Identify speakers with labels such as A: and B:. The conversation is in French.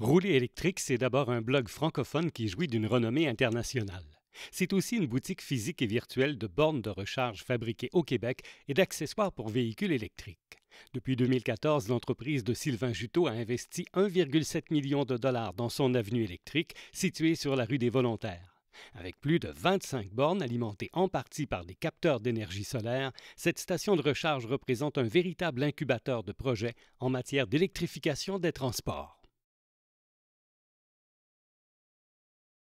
A: Rouler électrique, c'est d'abord un blog francophone qui jouit d'une renommée internationale. C'est aussi une boutique physique et virtuelle de bornes de recharge fabriquées au Québec et d'accessoires pour véhicules électriques. Depuis 2014, l'entreprise de Sylvain Juteau a investi 1,7 million de dollars dans son avenue électrique située sur la rue des Volontaires. Avec plus de 25 bornes alimentées en partie par des capteurs d'énergie solaire, cette station de recharge représente un véritable incubateur de projets en matière d'électrification des transports.